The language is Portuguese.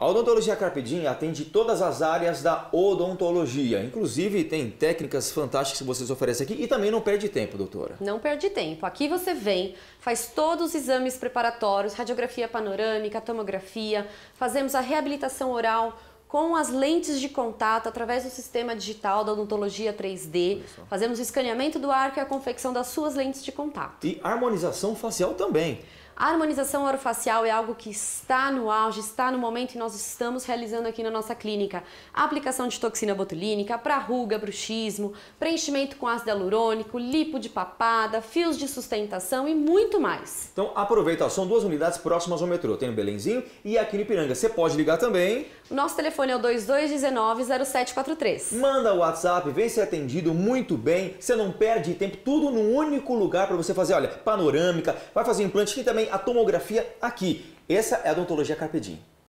A odontologia Carpedin atende todas as áreas da odontologia. Inclusive, tem técnicas fantásticas que vocês oferecem aqui e também não perde tempo, doutora. Não perde tempo. Aqui você vem, faz todos os exames preparatórios, radiografia panorâmica, tomografia, fazemos a reabilitação oral com as lentes de contato através do sistema digital da odontologia 3D. Fazemos o escaneamento do ar, que é a confecção das suas lentes de contato. E harmonização facial também. A harmonização orofacial é algo que está no auge, está no momento e nós estamos realizando aqui na nossa clínica. A aplicação de toxina botulínica para ruga, bruxismo, preenchimento com ácido hialurônico, lipo de papada, fios de sustentação e muito mais. Então aproveita, são duas unidades próximas ao metrô. Tem no Belenzinho e aqui no Ipiranga. Você pode ligar também. Nosso telefone é o 2219-0743. Manda o WhatsApp, vem ser é atendido muito bem. Você não perde tempo, tudo num único lugar para você fazer. Olha, panorâmica, vai fazer implante que também a tomografia aqui. Essa é a odontologia carpedinho.